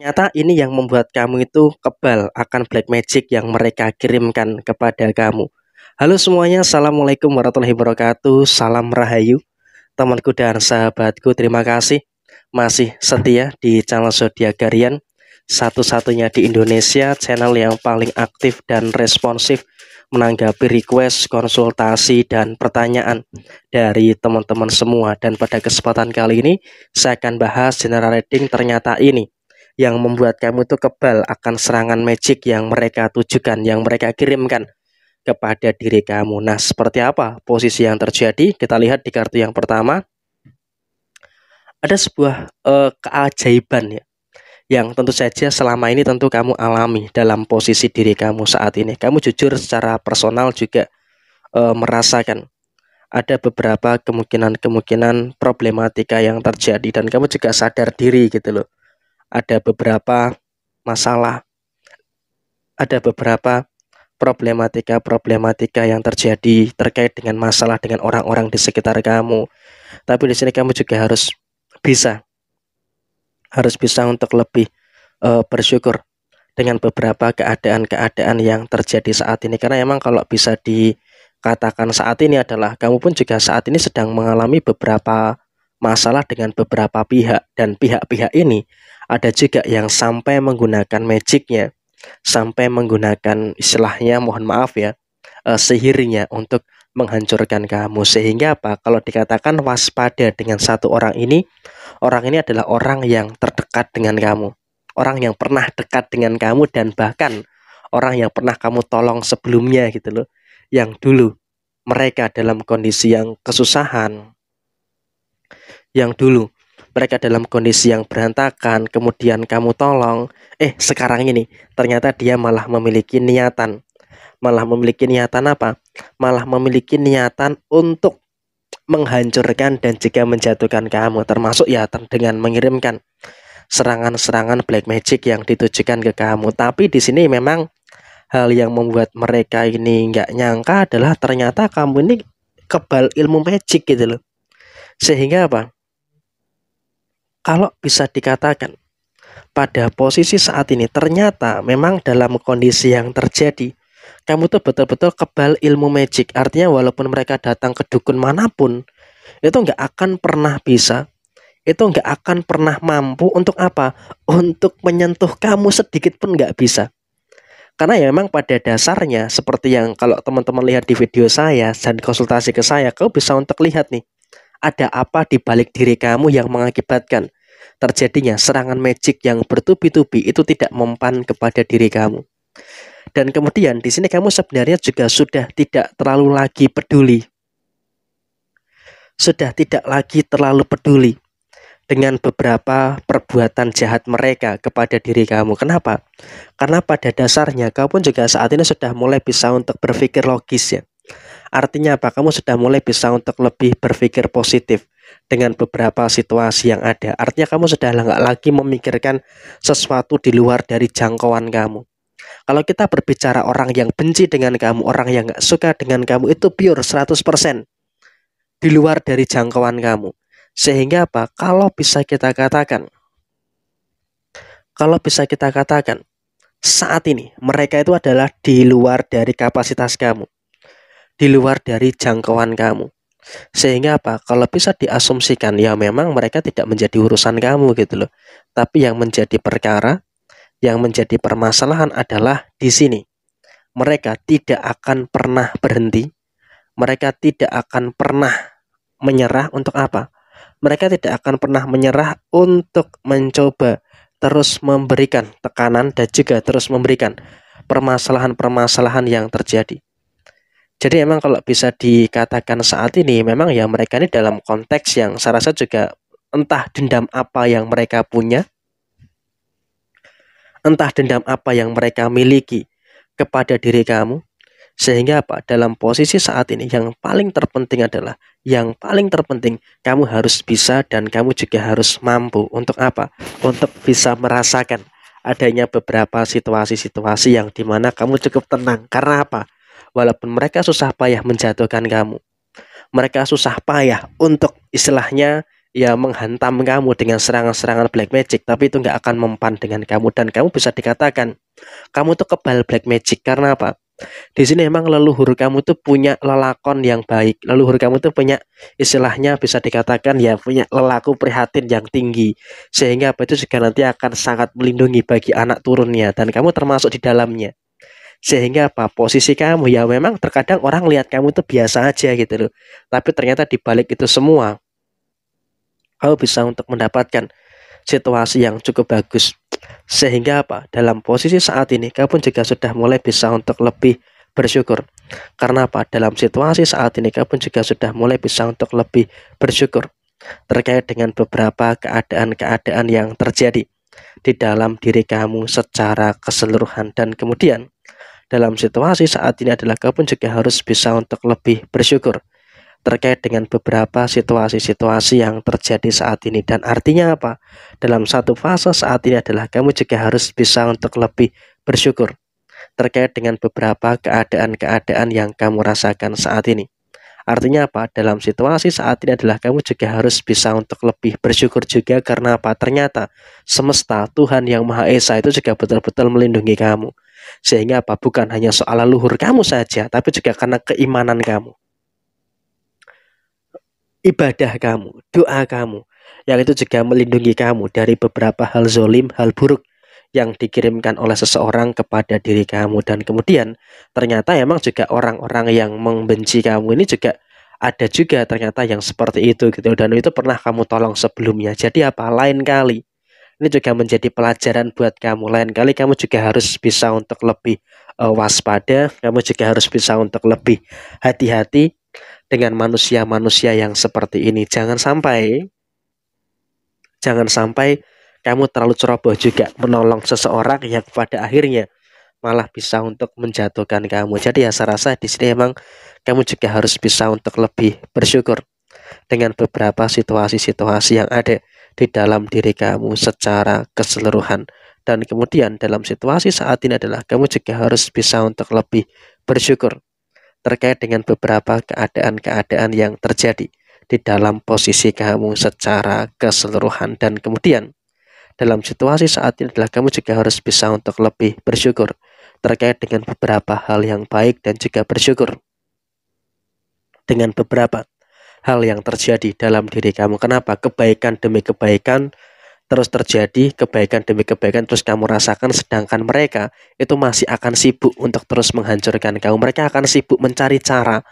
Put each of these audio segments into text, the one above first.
Ternyata ini yang membuat kamu itu kebal akan black magic yang mereka kirimkan kepada kamu. Halo semuanya, Assalamualaikum warahmatullahi wabarakatuh, salam rahayu. Temanku dan sahabatku, terima kasih masih setia di channel Zodiac Garian. Satu-satunya di Indonesia, channel yang paling aktif dan responsif menanggapi request, konsultasi, dan pertanyaan dari teman-teman semua. Dan pada kesempatan kali ini, saya akan bahas general reading ternyata ini yang membuat kamu itu kebal akan serangan magic yang mereka tujukan, yang mereka kirimkan kepada diri kamu. Nah, seperti apa posisi yang terjadi? Kita lihat di kartu yang pertama. Ada sebuah uh, keajaiban ya yang tentu saja selama ini tentu kamu alami dalam posisi diri kamu saat ini. Kamu jujur secara personal juga e, merasakan ada beberapa kemungkinan-kemungkinan problematika yang terjadi dan kamu juga sadar diri gitu loh ada beberapa masalah, ada beberapa problematika-problematika yang terjadi terkait dengan masalah dengan orang-orang di sekitar kamu. Tapi di sini kamu juga harus bisa harus bisa untuk lebih uh, bersyukur dengan beberapa keadaan-keadaan yang terjadi saat ini karena emang kalau bisa dikatakan saat ini adalah kamu pun juga saat ini sedang mengalami beberapa masalah dengan beberapa pihak dan pihak-pihak ini ada juga yang sampai menggunakan magicnya, sampai menggunakan istilahnya mohon maaf ya, eh, sihirnya untuk menghancurkan kamu sehingga apa kalau dikatakan waspada dengan satu orang ini orang ini adalah orang yang terdekat dengan kamu orang yang pernah dekat dengan kamu dan bahkan orang yang pernah kamu tolong sebelumnya gitu loh yang dulu mereka dalam kondisi yang kesusahan yang dulu mereka dalam kondisi yang berantakan, kemudian kamu tolong. Eh, sekarang ini ternyata dia malah memiliki niatan. Malah memiliki niatan apa? Malah memiliki niatan untuk menghancurkan dan jika menjatuhkan kamu, termasuk ya dengan mengirimkan serangan-serangan black magic yang ditujukan ke kamu. Tapi di sini memang hal yang membuat mereka ini nggak nyangka adalah ternyata kamu ini kebal ilmu magic gitu loh. Sehingga apa? kalau bisa dikatakan pada posisi saat ini ternyata memang dalam kondisi yang terjadi kamu tuh betul-betul kebal ilmu magic artinya walaupun mereka datang ke dukun manapun itu nggak akan pernah bisa itu nggak akan pernah mampu untuk apa untuk menyentuh kamu sedikit pun nggak bisa karena ya memang pada dasarnya seperti yang kalau teman-teman lihat di video saya dan konsultasi ke saya kau bisa untuk lihat nih ada apa di balik diri kamu yang mengakibatkan terjadinya serangan magic yang bertubi-tubi itu tidak mempan kepada diri kamu. Dan kemudian di sini kamu sebenarnya juga sudah tidak terlalu lagi peduli. Sudah tidak lagi terlalu peduli dengan beberapa perbuatan jahat mereka kepada diri kamu. Kenapa? Karena pada dasarnya kamu pun juga saat ini sudah mulai bisa untuk berpikir logis ya. Artinya apa? Kamu sudah mulai bisa untuk lebih berpikir positif dengan beberapa situasi yang ada. Artinya kamu sudah nggak lagi memikirkan sesuatu di luar dari jangkauan kamu. Kalau kita berbicara orang yang benci dengan kamu, orang yang nggak suka dengan kamu itu pure 100% di luar dari jangkauan kamu. Sehingga apa? Kalau bisa kita katakan, kalau bisa kita katakan, saat ini mereka itu adalah di luar dari kapasitas kamu di luar dari jangkauan kamu. Sehingga apa? Kalau bisa diasumsikan ya memang mereka tidak menjadi urusan kamu gitu loh. Tapi yang menjadi perkara, yang menjadi permasalahan adalah di sini. Mereka tidak akan pernah berhenti. Mereka tidak akan pernah menyerah untuk apa? Mereka tidak akan pernah menyerah untuk mencoba terus memberikan tekanan dan juga terus memberikan permasalahan-permasalahan yang terjadi. Jadi emang kalau bisa dikatakan saat ini memang ya mereka ini dalam konteks yang saya rasa juga entah dendam apa yang mereka punya, entah dendam apa yang mereka miliki kepada diri kamu, sehingga apa dalam posisi saat ini yang paling terpenting adalah yang paling terpenting kamu harus bisa dan kamu juga harus mampu untuk apa? Untuk bisa merasakan adanya beberapa situasi-situasi yang dimana kamu cukup tenang karena apa? walaupun mereka susah payah menjatuhkan kamu. Mereka susah payah untuk istilahnya ya menghantam kamu dengan serangan-serangan black magic tapi itu nggak akan mempan dengan kamu dan kamu bisa dikatakan kamu tuh kebal black magic karena apa di sini memang leluhur kamu tuh punya lelakon yang baik leluhur kamu tuh punya istilahnya bisa dikatakan ya punya lelaku prihatin yang tinggi sehingga apa itu juga nanti akan sangat melindungi bagi anak turunnya dan kamu termasuk di dalamnya sehingga apa posisi kamu ya memang terkadang orang lihat kamu itu biasa aja gitu loh tapi ternyata dibalik itu semua kamu bisa untuk mendapatkan situasi yang cukup bagus sehingga apa dalam posisi saat ini kamu pun juga sudah mulai bisa untuk lebih bersyukur karena apa dalam situasi saat ini kamu pun juga sudah mulai bisa untuk lebih bersyukur terkait dengan beberapa keadaan-keadaan yang terjadi di dalam diri kamu secara keseluruhan dan kemudian dalam situasi saat ini adalah kebun juga harus bisa untuk lebih bersyukur terkait dengan beberapa situasi-situasi yang terjadi saat ini dan artinya apa? Dalam satu fase saat ini adalah kamu juga harus bisa untuk lebih bersyukur terkait dengan beberapa keadaan-keadaan yang kamu rasakan saat ini. Artinya apa? Dalam situasi saat ini adalah kamu juga harus bisa untuk lebih bersyukur juga karena apa? Ternyata semesta Tuhan yang Maha Esa itu juga betul-betul melindungi kamu. Sehingga apa? Bukan hanya soal leluhur kamu saja, tapi juga karena keimanan kamu. Ibadah kamu, doa kamu, yang itu juga melindungi kamu dari beberapa hal zolim, hal buruk yang dikirimkan oleh seseorang kepada diri kamu dan kemudian ternyata emang juga orang-orang yang membenci kamu ini juga ada juga ternyata yang seperti itu gitu dan itu pernah kamu tolong sebelumnya jadi apa lain kali ini juga menjadi pelajaran buat kamu lain kali kamu juga harus bisa untuk lebih uh, waspada kamu juga harus bisa untuk lebih hati-hati dengan manusia-manusia yang seperti ini jangan sampai jangan sampai kamu terlalu ceroboh juga menolong seseorang yang pada akhirnya malah bisa untuk menjatuhkan kamu. Jadi ya saya rasa di sini emang kamu juga harus bisa untuk lebih bersyukur dengan beberapa situasi-situasi yang ada di dalam diri kamu secara keseluruhan. Dan kemudian dalam situasi saat ini adalah kamu juga harus bisa untuk lebih bersyukur terkait dengan beberapa keadaan-keadaan yang terjadi di dalam posisi kamu secara keseluruhan. Dan kemudian dalam situasi saat ini adalah kamu juga harus bisa untuk lebih bersyukur terkait dengan beberapa hal yang baik dan juga bersyukur dengan beberapa hal yang terjadi dalam diri kamu. Kenapa? Kebaikan demi kebaikan terus terjadi, kebaikan demi kebaikan terus kamu rasakan sedangkan mereka itu masih akan sibuk untuk terus menghancurkan kamu. Mereka akan sibuk mencari cara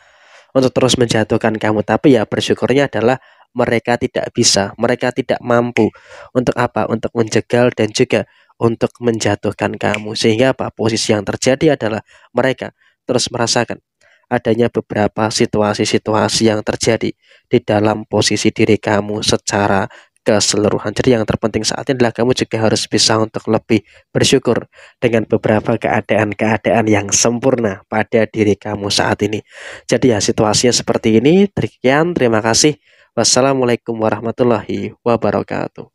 untuk terus menjatuhkan kamu. Tapi ya bersyukurnya adalah mereka tidak bisa, mereka tidak mampu untuk apa? Untuk menjegal dan juga untuk menjatuhkan kamu. Sehingga apa? Posisi yang terjadi adalah mereka terus merasakan adanya beberapa situasi-situasi yang terjadi di dalam posisi diri kamu secara keseluruhan. Jadi yang terpenting saat ini adalah kamu juga harus bisa untuk lebih bersyukur dengan beberapa keadaan-keadaan yang sempurna pada diri kamu saat ini. Jadi ya situasinya seperti ini. Demikian, terima kasih. Wassalamualaikum warahmatullahi wabarakatuh.